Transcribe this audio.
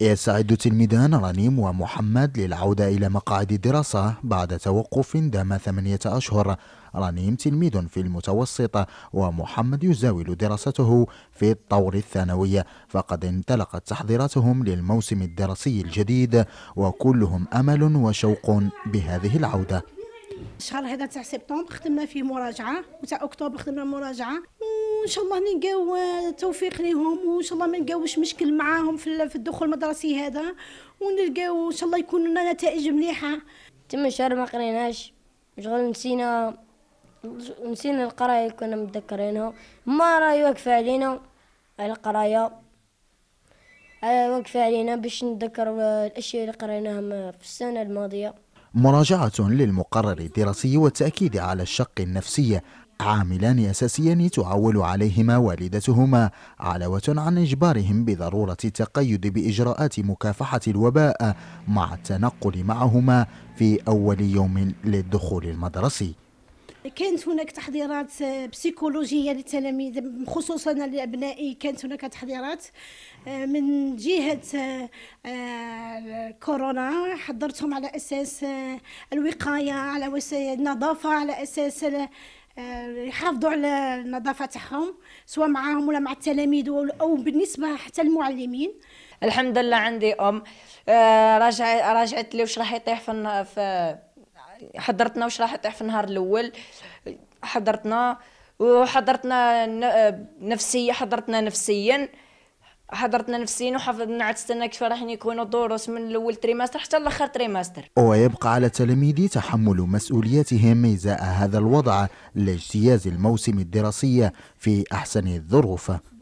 يستعد تلميذان رنيم ومحمد للعودة إلى مقاعد الدراسة بعد توقف دام ثمانية أشهر رنيم تلميذ في المتوسط ومحمد يزاول دراسته في الطور الثانوي فقد انطلقت تحضيراتهم للموسم الدراسي الجديد وكلهم أمل وشوق بهذه العودة الشهر هذا تاع سبتمبر خدمنا فيه مراجعه وتاع اكتوبر خدمنا مراجعه وان شاء الله نلقاو آه، توفيق ليهم وان شاء الله ما نلقاوش مشكل معاهم في الدخول المدرسي هذا ونلقاو ان شاء الله يكون لنا نتائج مليحه تم الشهر ما قريناش شغل نسينا نسينا القرايه اللي كنا متذكرينها ما راهي واقفه علينا على القرايه آه، واقفه علينا باش نتذكر آه، الاشياء اللي قريناها في السنه الماضيه مراجعة للمقرر الدراسي والتأكيد على الشق النفسي عاملان أساسيان تعول عليهما والدتهما علاوة عن إجبارهم بضرورة التقيد بإجراءات مكافحة الوباء مع التنقل معهما في أول يوم للدخول المدرسي كانت هناك تحضيرات بسيكولوجيه يعني للتلاميذ خصوصا لابنائي كانت هناك تحضيرات آه، من جهه آه، آه، كورونا حضرتهم على اساس الوقايه على وسائل النظافه على اساس يحافظوا على النظافه تاعهم سواء معاهم ولا مع التلاميذ او بالنسبه حتى المعلمين الحمد لله عندي ام راجعت لي واش راح يطيح في حضرتنا واش راح يطيح في النهار الاول حضرتنا وحضرتنا نفسيا حضرتنا نفسيا حضرتنا نفسيا وحفظنا عاد استنى كيف راح يكونوا الدروس من الاول تريماستر حتى لاخر تريماستر ويبقى على التلاميذ تحمل مسؤوليتهم ازاء هذا الوضع لاجتياز الموسم الدراسي في احسن الظروف